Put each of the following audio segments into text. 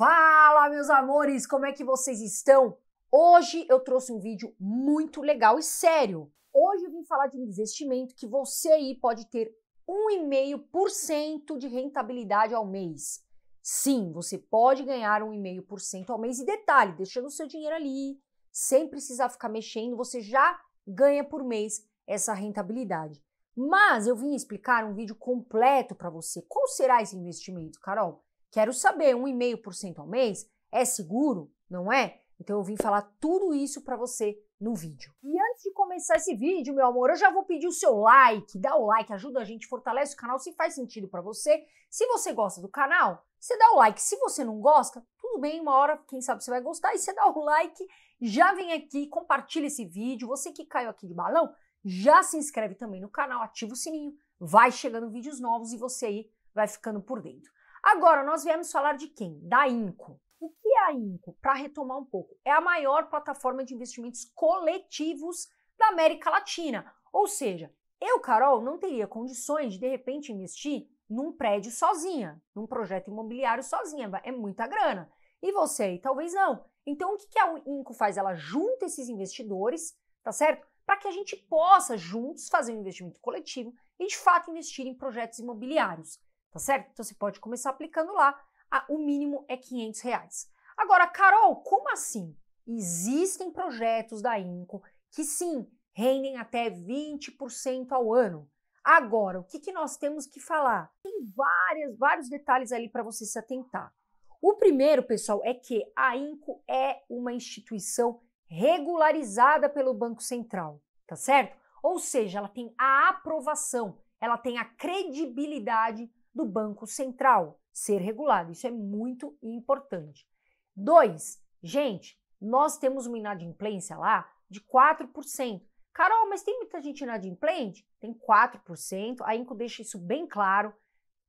Fala, meus amores, como é que vocês estão? Hoje eu trouxe um vídeo muito legal e sério. Hoje eu vim falar de um investimento que você aí pode ter 1,5% de rentabilidade ao mês. Sim, você pode ganhar 1,5% ao mês e detalhe, deixando o seu dinheiro ali, sem precisar ficar mexendo, você já ganha por mês essa rentabilidade. Mas eu vim explicar um vídeo completo para você. Qual será esse investimento, Carol? Quero saber, 1,5% ao mês é seguro, não é? Então eu vim falar tudo isso para você no vídeo. E antes de começar esse vídeo, meu amor, eu já vou pedir o seu like, dá o like, ajuda a gente, fortalece o canal se faz sentido para você. Se você gosta do canal, você dá o like. Se você não gosta, tudo bem, uma hora, quem sabe você vai gostar, e você dá o like, já vem aqui, compartilha esse vídeo. Você que caiu aqui de balão, já se inscreve também no canal, ativa o sininho, vai chegando vídeos novos e você aí vai ficando por dentro. Agora, nós viemos falar de quem? Da INCO. O que é a INCO? Para retomar um pouco, é a maior plataforma de investimentos coletivos da América Latina. Ou seja, eu, Carol, não teria condições de de repente investir num prédio sozinha, num projeto imobiliário sozinha, é muita grana. E você aí, talvez não. Então, o que, que a INCO faz? Ela junta esses investidores, tá certo? Para que a gente possa juntos fazer um investimento coletivo e de fato investir em projetos imobiliários tá certo? Então você pode começar aplicando lá, a, ah, o mínimo é 500 reais. Agora, Carol, como assim? Existem projetos da INCO que sim, rendem até 20% ao ano. Agora, o que, que nós temos que falar? Tem várias, vários detalhes ali para você se atentar. O primeiro, pessoal, é que a INCO é uma instituição regularizada pelo Banco Central, tá certo? Ou seja, ela tem a aprovação, ela tem a credibilidade do Banco Central ser regulado. Isso é muito importante. Dois, gente, nós temos uma inadimplência lá de 4%. Carol, mas tem muita gente inadimplente? Tem 4%. A Inco deixa isso bem claro.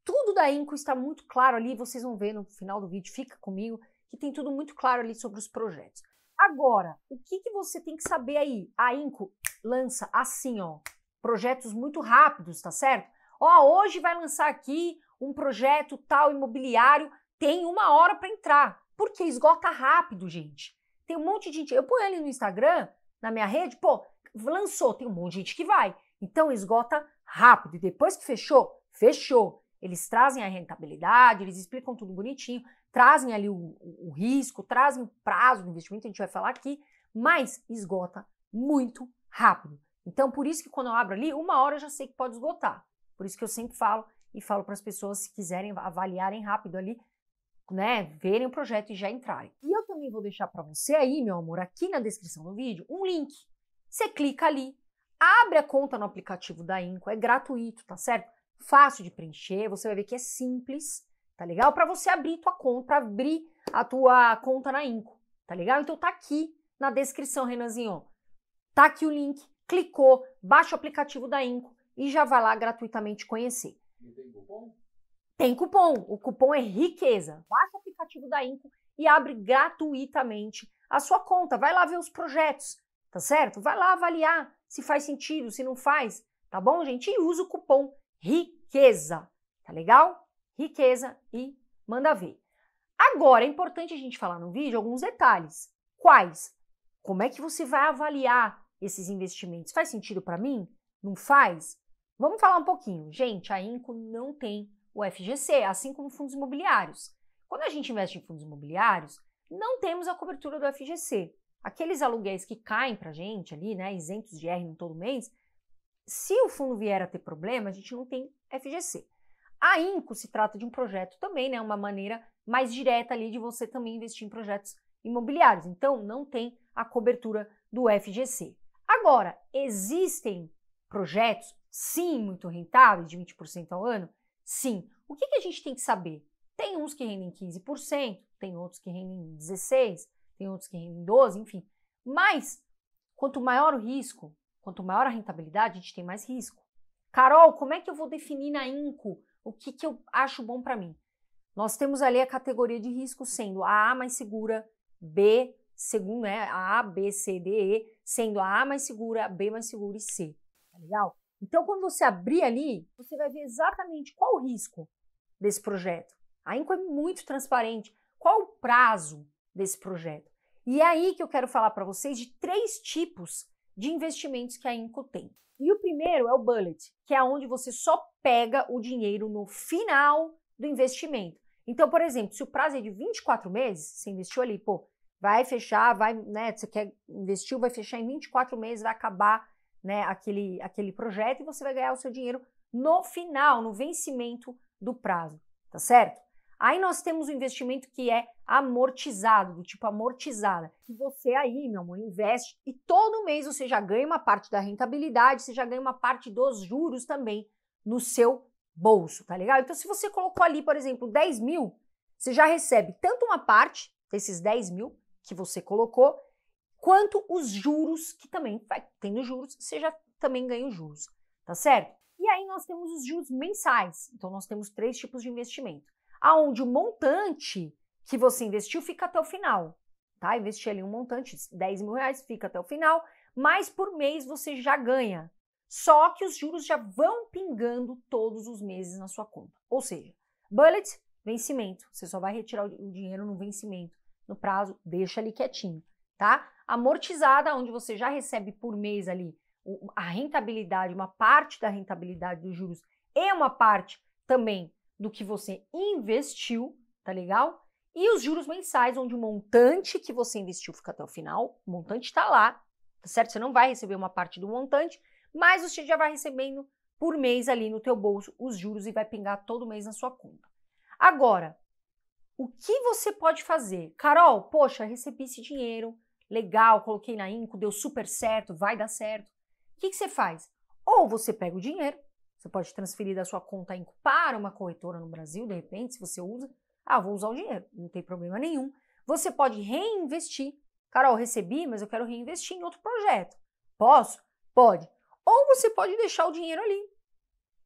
Tudo da Inco está muito claro ali. Vocês vão ver no final do vídeo, fica comigo, que tem tudo muito claro ali sobre os projetos. Agora, o que, que você tem que saber aí? A Inco lança assim, ó, projetos muito rápidos, tá certo? Ó, oh, hoje vai lançar aqui um projeto tal imobiliário, tem uma hora para entrar. Porque esgota rápido, gente. Tem um monte de gente. Eu ponho ali no Instagram, na minha rede, pô, lançou, tem um monte de gente que vai. Então esgota rápido. E depois que fechou, fechou. Eles trazem a rentabilidade, eles explicam tudo bonitinho, trazem ali o, o, o risco, trazem o prazo do investimento, a gente vai falar aqui, mas esgota muito rápido. Então, por isso que quando eu abro ali, uma hora eu já sei que pode esgotar. Por isso que eu sempre falo e falo para as pessoas se quiserem avaliarem rápido ali, né, verem o projeto e já entrarem. E eu também vou deixar para você aí, meu amor, aqui na descrição do vídeo, um link. Você clica ali, abre a conta no aplicativo da Inco, é gratuito, tá certo? Fácil de preencher, você vai ver que é simples, tá legal? Para você abrir tua conta, para abrir a tua conta na Inco, tá legal? Então tá aqui na descrição, Renanzinho. Tá aqui o link, clicou, baixa o aplicativo da Inco, e já vai lá gratuitamente conhecer. E tem cupom? Tem cupom. O cupom é riqueza. Baixa o aplicativo da Inco e abre gratuitamente a sua conta. Vai lá ver os projetos, tá certo? Vai lá avaliar se faz sentido, se não faz, tá bom, gente? E usa o cupom riqueza, tá legal? Riqueza e manda ver. Agora é importante a gente falar no vídeo alguns detalhes. Quais? Como é que você vai avaliar esses investimentos? Faz sentido para mim? Não faz? Vamos falar um pouquinho. Gente, a INCO não tem o FGC, assim como fundos imobiliários. Quando a gente investe em fundos imobiliários, não temos a cobertura do FGC. Aqueles aluguéis que caem para a gente ali, né, isentos de R todo mês, se o fundo vier a ter problema, a gente não tem FGC. A INCO se trata de um projeto também, né, uma maneira mais direta ali de você também investir em projetos imobiliários. Então, não tem a cobertura do FGC. Agora, existem projetos Sim, muito rentáveis, de 20% ao ano? Sim. O que, que, a gente tem que saber? Tem uns que rendem 15%, tem outros que rendem 16%, tem outros que rendem 12%, enfim. Mas, quanto maior o risco, quanto maior a rentabilidade, a gente tem mais risco. Carol, como é que eu vou definir na INCO o que, que eu acho bom para mim? Nós temos ali a categoria de risco sendo a A mais segura, B, segundo, né? A, B, C, D, E, sendo a A mais segura, B mais segura e C. Tá legal? Então, quando você abrir ali, você vai ver exatamente qual o risco desse projeto. A Inco é muito transparente. Qual o prazo desse projeto? E é aí que eu quero falar para vocês de três tipos de investimentos que a Inco tem. E o primeiro é o bullet, que é onde você só pega o dinheiro no final do investimento. Então, por exemplo, se o prazo é de 24 meses, você investiu ali, pô, vai fechar, vai, né, você quer investiu, vai fechar em 24 meses, vai acabar né, aquele, aquele projeto e você vai ganhar o seu dinheiro no final, no vencimento do prazo, tá certo? Aí nós temos o investimento que é amortizado, do tipo amortizada, que você aí, meu amor, investe e todo mês você já ganha uma parte da rentabilidade, você já ganha uma parte dos juros também no seu bolso, tá legal? Então, se você colocou ali, por exemplo, 10 mil, você já recebe tanto uma parte desses 10 mil que você colocou, quanto os juros, que também vai tendo juros, você já também ganha os juros, tá certo? E aí nós temos os juros mensais. Então nós temos três tipos de investimento. Aonde o montante que você investiu fica até o final, tá? Investir ali um montante, 10 mil reais, fica até o final, mas por mês você já ganha. Só que os juros já vão pingando todos os meses na sua conta. Ou seja, bullet, vencimento. Você só vai retirar o dinheiro no vencimento, no prazo, deixa ali quietinho tá? Amortizada, onde você já recebe por mês ali a rentabilidade, uma parte da rentabilidade dos juros e uma parte também do que você investiu, tá legal? E os juros mensais, onde o montante que você investiu fica até o final, o montante está lá, tá certo? Você não vai receber uma parte do montante, mas você já vai recebendo por mês ali no teu bolso os juros e vai pingar todo mês na sua conta. Agora, o que você pode fazer? Carol, poxa, recebi esse dinheiro, legal, coloquei na Inco, deu super certo, vai dar certo. O que, que você faz? Ou você pega o dinheiro, você pode transferir da sua conta Inco para uma corretora no Brasil, de repente, se você usa. Ah, vou usar o dinheiro, não tem problema nenhum. Você pode reinvestir. Carol, recebi, mas eu quero reinvestir em outro projeto. Posso? Pode. Ou você pode deixar o dinheiro ali,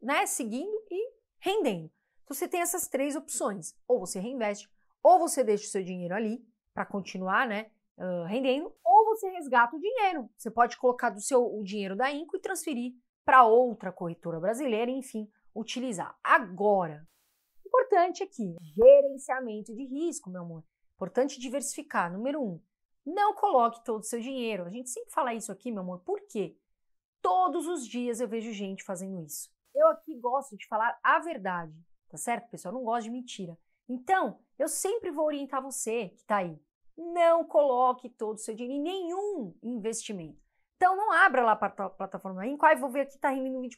né, seguindo e rendendo. Então, você tem essas três opções. Ou você reinveste, ou você deixa o seu dinheiro ali para continuar, né, rendendo, ou você resgata o dinheiro. Você pode colocar do seu, o dinheiro da INCO e transferir para outra corretora brasileira, enfim, utilizar. Agora, importante aqui, é gerenciamento de risco, meu amor. Importante diversificar. Número um, não coloque todo o seu dinheiro. A gente sempre fala isso aqui, meu amor, por quê? Todos os dias eu vejo gente fazendo isso. Eu aqui gosto de falar a verdade, tá certo, pessoal? Eu não gosto de mentira. Então, eu sempre vou orientar você que tá aí não coloque todo o seu dinheiro em nenhum investimento. Então não abra lá a plataforma em qual vou ver aqui está rendendo 20%,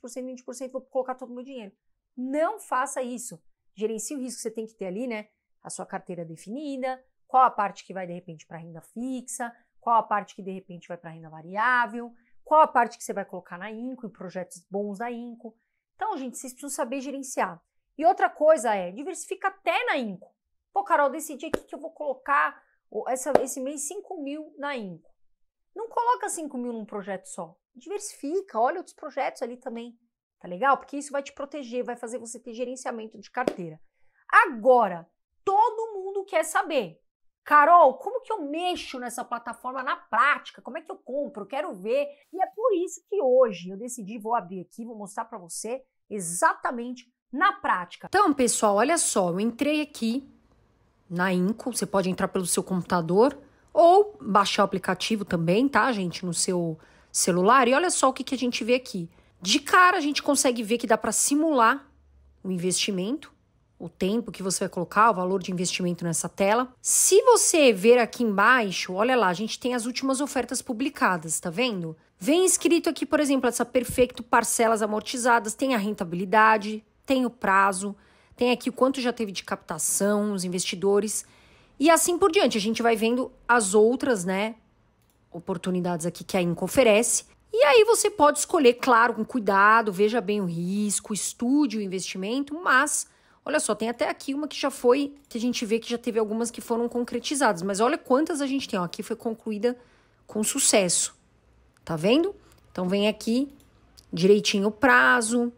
20%, vou colocar todo o meu dinheiro. Não faça isso. Gerencie o risco que você tem que ter ali, né? A sua carteira definida, qual a parte que vai de repente para renda fixa, qual a parte que de repente vai para renda variável, qual a parte que você vai colocar na Inco, em projetos bons da Inco. Então, gente, vocês precisam saber gerenciar. E outra coisa é diversifica até na Inco. Pô, Carol, decidi aqui que eu vou colocar essa, esse mês 5 mil na Inco. Não coloca 5 mil num projeto só. Diversifica, olha outros projetos ali também. Tá legal? Porque isso vai te proteger, vai fazer você ter gerenciamento de carteira. Agora, todo mundo quer saber. Carol, como que eu mexo nessa plataforma na prática? Como é que eu compro? Quero ver. E é por isso que hoje eu decidi, vou abrir aqui, vou mostrar para você exatamente na prática. Então, pessoal, olha só, eu entrei aqui na Inco. Você pode entrar pelo seu computador ou baixar o aplicativo também, tá, gente, no seu celular. E olha só o que, que a gente vê aqui. De cara, a gente consegue ver que dá para simular o investimento, o tempo que você vai colocar, o valor de investimento nessa tela. Se você ver aqui embaixo, olha lá, a gente tem as últimas ofertas publicadas, tá vendo? Vem escrito aqui, por exemplo, essa perfeito parcelas amortizadas, tem a rentabilidade, tem o prazo, tem aqui quanto já teve de captação, os investidores e assim por diante. A gente vai vendo as outras, né, oportunidades aqui que a Inco oferece. E aí você pode escolher, claro, com cuidado, veja bem o risco, estude o investimento, mas olha só, tem até aqui uma que já foi, que a gente vê que já teve algumas que foram concretizadas, mas olha quantas a gente tem, ó, aqui foi concluída com sucesso. Tá vendo? Então vem aqui direitinho o prazo,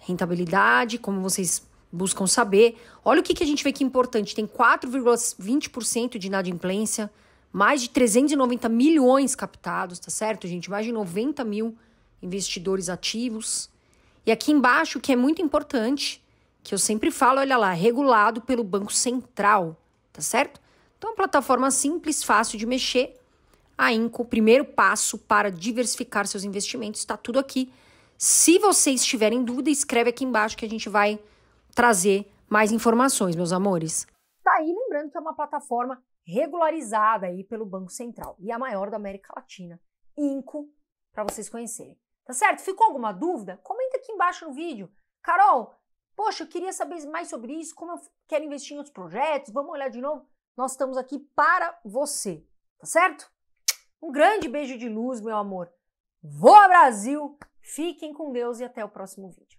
rentabilidade, como vocês buscam saber. Olha o que, que a gente vê que é importante: tem 4,20% de inadimplência, mais de 390 milhões captados, tá certo, gente? Mais de 90 mil investidores ativos. E aqui embaixo, o que é muito importante, que eu sempre falo, olha lá, regulado pelo Banco Central, tá certo? Então, é plataforma simples, fácil de mexer. A Inco, primeiro passo para diversificar seus investimentos, está tudo aqui. Se vocês tiverem dúvida, escreve aqui embaixo que a gente vai trazer mais informações, meus amores. Tá aí, lembrando que é uma plataforma regularizada aí pelo Banco Central e a maior da América Latina, INCO, para vocês conhecerem. Tá certo? Ficou alguma dúvida? Comenta aqui embaixo no vídeo. Carol, poxa, eu queria saber mais sobre isso, como eu quero investir em outros projetos, vamos olhar de novo. Nós estamos aqui para você, tá certo? Um grande beijo de luz, meu amor. Voa Brasil! Fiquem com Deus e até o próximo vídeo.